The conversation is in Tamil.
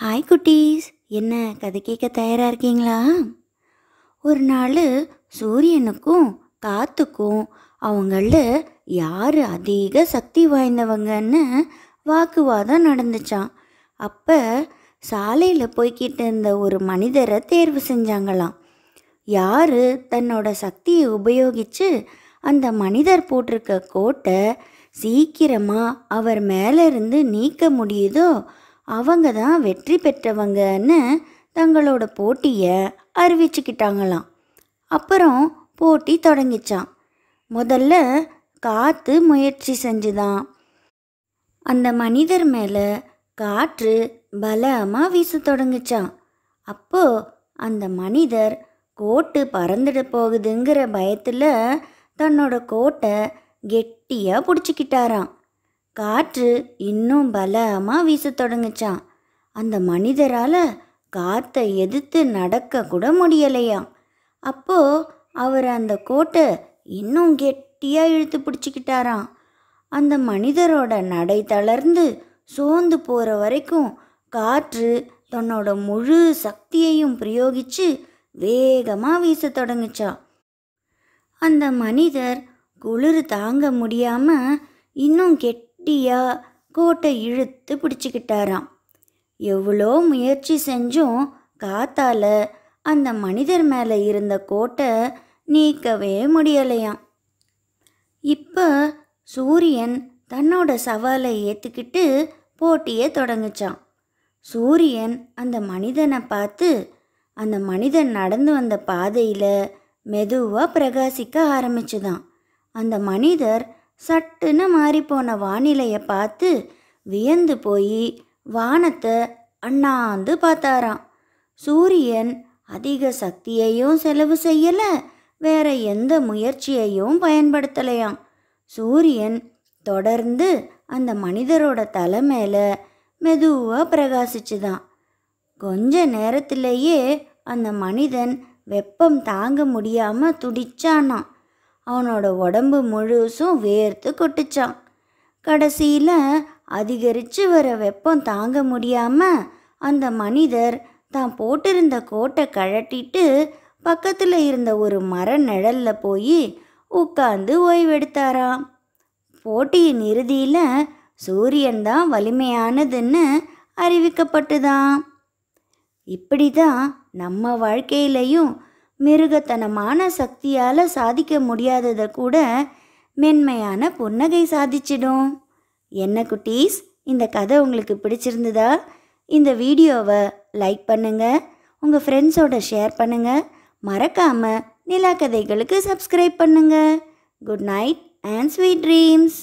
ஹாய் குட்டீஸ் என்ன கதை கேட்க தயாராக இருக்கீங்களா ஒரு நாள் சூரியனுக்கும் காத்துக்கும் அவங்கள யார் அதிக சக்தி வாய்ந்தவங்கன்னு வாக்குவாதம் நடந்துச்சான் அப்போ சாலையில் போய்கிட்டு இருந்த ஒரு மனிதரை தேர்வு செஞ்சாங்களாம் யார் தன்னோட சக்தியை உபயோகித்து அந்த மனிதர் போட்டிருக்க கோட்டை சீக்கிரமாக அவர் மேலேருந்து நீக்க முடியுதோ அவங்க தான் வெற்றி பெற்றவங்கன்னு தங்களோட போட்டியை அறிவிச்சுக்கிட்டாங்களாம் அப்புறம் போட்டி தொடங்கிச்சான் முதல்ல காற்று முயற்சி செஞ்சுதான் அந்த மனிதர் மேலே காற்று பலமாக வீச தொடங்கிச்சான் அப்போ அந்த மனிதர் கோட்டு பறந்துட போகுதுங்கிற பயத்தில் தன்னோட கோட்டை கெட்டியாக பிடிச்சிக்கிட்டாராம் காற்று இன்னும் பலமாக வீச தொடங்குச்சான் அந்த மனிதரால் காற்றை எதிர்த்து நடக்க கூட முடியலையா அப்போது அவர் அந்த கோட்டை இன்னும் கெட்டியாக இழுத்து பிடிச்சிக்கிட்டாராம் அந்த மனிதரோட நடை தளர்ந்து சோர்ந்து போகிற வரைக்கும் காற்று தன்னோட முழு சக்தியையும் பிரயோகித்து வேகமாக வீச தொடங்குச்சா அந்த மனிதர் குளிர் தாங்க முடியாமல் இன்னும் கெட்டி கெட்டியாக கோட்டை இழுத்து பிடிச்சிக்கிட்டாராம் எவ்வளோ முயற்சி செஞ்சும் காத்தால் அந்த மனிதர் மேலே இருந்த கோட்டை நீக்கவே முடியலையாம் இப்போ சூரியன் தன்னோட சவாலை ஏற்றுக்கிட்டு போட்டியை தொடங்குச்சான் சூரியன் அந்த மனிதனை பார்த்து அந்த மனிதன் நடந்து வந்த பாதையில் மெதுவாக பிரகாசிக்க ஆரம்பிச்சுதான் அந்த மனிதர் சட்டுன்னு மாறிப்போன வானிலையை பார்த்து வியந்து போய் வானத்தை அண்ணாந்து பார்த்தாராம் சூரியன் அதிக சக்தியையும் செலவு செய்யலை வேற எந்த முயற்சியையும் பயன்படுத்தலையாம் சூரியன் தொடர்ந்து அந்த மனிதரோட தலை மேலே மெதுவாக பிரகாசிச்சுதான் கொஞ்ச நேரத்திலேயே அந்த மனிதன் வெப்பம் தாங்க முடியாமல் துடிச்சானான் அவனோட உடம்பு முழுசும் வேர்த்து கொட்டுச்சான் கடைசியில் அதிகரித்து வர வெப்பம் தாங்க முடியாமல் அந்த மனிதர் தான் போட்டிருந்த கோட்டை கழட்டிட்டு பக்கத்தில் இருந்த ஒரு மர நிழலில் போய் உட்காந்து ஓய்வெடுத்தாராம் போட்டியின் இறுதியில் சூரியன் தான் வலிமையானதுன்னு அறிவிக்கப்பட்டுதான் இப்படி தான் நம்ம வாழ்க்கையிலையும் மிருகத்தனமான சக்தியால் சாதிக்க முடியாததை கூட மென்மையான புன்னகை சாதிச்சிடும் என்ன குட்டீஸ் இந்த கதை உங்களுக்கு பிடிச்சிருந்ததா இந்த வீடியோவை லைக் பண்ணுங்கள் உங்கள் ஃப்ரெண்ட்ஸோட ஷேர் பண்ணுங்கள் மறக்காமல் நிலா கதைகளுக்கு சப்ஸ்கிரைப் பண்ணுங்கள் good night and sweet dreams